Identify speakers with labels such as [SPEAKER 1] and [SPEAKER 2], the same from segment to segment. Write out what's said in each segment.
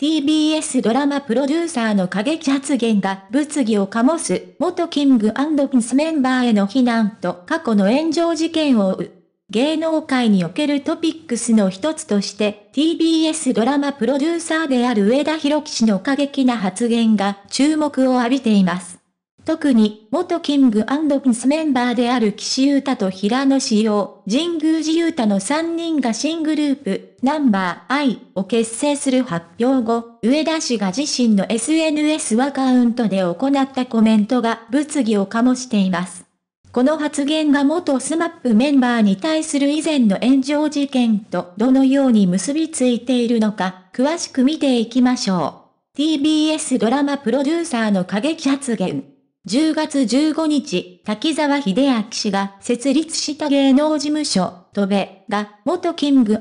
[SPEAKER 1] TBS ドラマプロデューサーの過激発言が物議を醸す、元キングピンスメンバーへの非難と過去の炎上事件を追う。芸能界におけるトピックスの一つとして、TBS ドラマプロデューサーである上田博樹氏の過激な発言が注目を浴びています。特に、元キングピンスメンバーである岸優太と平野志陽、神宮寺優太の3人が新グループ、ナンバー I を結成する発表後、上田氏が自身の SNS アカウントで行ったコメントが物議を醸しています。この発言が元スマップメンバーに対する以前の炎上事件とどのように結びついているのか、詳しく見ていきましょう。TBS ドラマプロデューサーの過激発言。10月15日、滝沢秀明氏が設立した芸能事務所、戸部が元キングス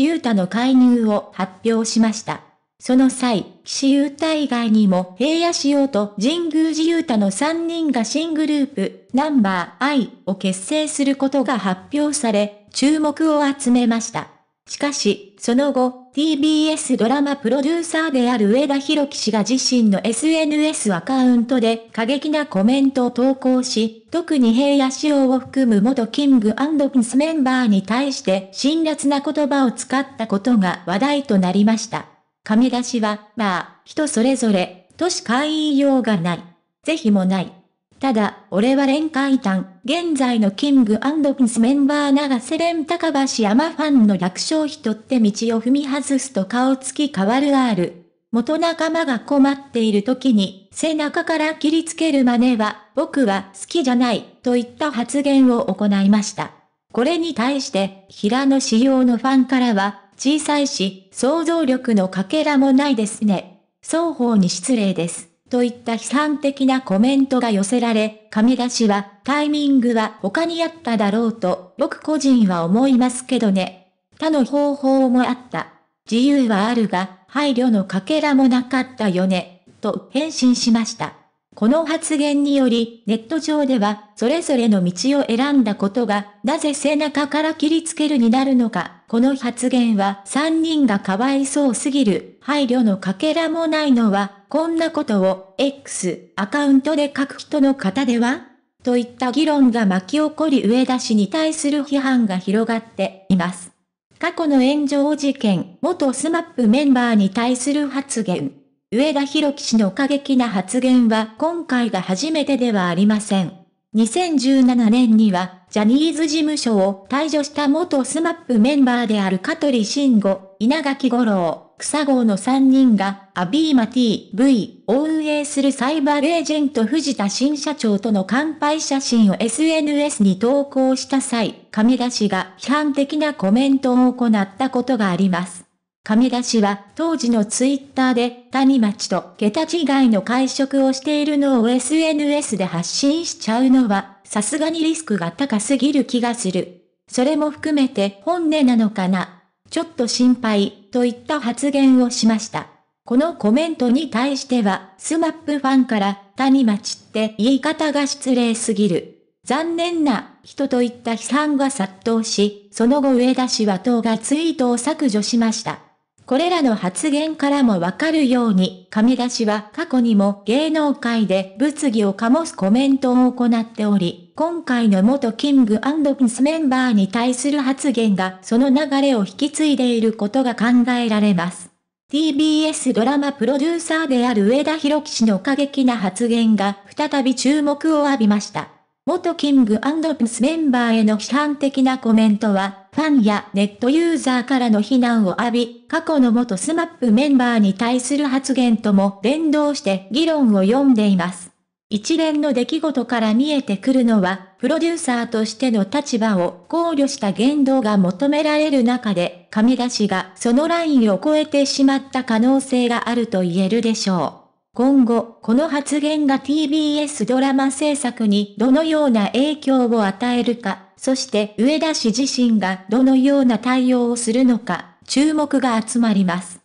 [SPEAKER 1] ユー太の介入を発表しました。その際、岸優太以外にも平野仕様と神宮寺ー太の3人が新グループ、ナンバー I を結成することが発表され、注目を集めました。しかし、その後、TBS ドラマプロデューサーである上田博樹氏が自身の SNS アカウントで過激なコメントを投稿し、特に平野紫耀を含む元キングピンスメンバーに対して辛辣な言葉を使ったことが話題となりました。亀出しは、まあ、人それぞれ、都市会言用ようがない。是非もない。ただ、俺は連海丹、現在のキングピンスメンバー長瀬廉高橋山ファンの楽勝人って道を踏み外すと顔つき変わる R。元仲間が困っている時に、背中から切りつける真似は、僕は好きじゃない、といった発言を行いました。これに対して、平野仕様のファンからは、小さいし、想像力のかけらもないですね。双方に失礼です。といった批判的なコメントが寄せられ、神出しは、タイミングは他にあっただろうと、僕個人は思いますけどね。他の方法もあった。自由はあるが、配慮のかけらもなかったよね、と返信しました。この発言により、ネット上では、それぞれの道を選んだことが、なぜ背中から切りつけるになるのか、この発言は3人がかわいそうすぎる、配慮のかけらもないのは、こんなことを、X、アカウントで書く人の方ではといった議論が巻き起こり上田氏に対する批判が広がっています。過去の炎上事件、元スマップメンバーに対する発言。上田博樹氏の過激な発言は今回が初めてではありません。2017年には、ジャニーズ事務所を退場した元 smap メンバーである香取慎吾、稲垣五郎、草郷の3人が、アビーマ TV を運営するサイバーエージェント藤田新社長との乾杯写真を SNS に投稿した際、亀田氏が批判的なコメントを行ったことがあります。亀田氏は当時のツイッターで谷町と桁違いの会食をしているのを SNS で発信しちゃうのはさすがにリスクが高すぎる気がする。それも含めて本音なのかなちょっと心配といった発言をしました。このコメントに対してはスマップファンから谷町って言い方が失礼すぎる。残念な人といった批判が殺到し、その後上田氏は党がツイートを削除しました。これらの発言からもわかるように、亀田氏は過去にも芸能界で物議を醸すコメントを行っており、今回の元キングピンスメンバーに対する発言がその流れを引き継いでいることが考えられます。TBS ドラマプロデューサーである上田博樹氏の過激な発言が再び注目を浴びました。元キングピスメンバーへの批判的なコメントは、ファンやネットユーザーからの非難を浴び、過去の元スマップメンバーに対する発言とも連動して議論を読んでいます。一連の出来事から見えてくるのは、プロデューサーとしての立場を考慮した言動が求められる中で、神出しがそのラインを超えてしまった可能性があると言えるでしょう。今後、この発言が TBS ドラマ制作にどのような影響を与えるか、そして上田氏自身がどのような対応をするのか、注目が集まります。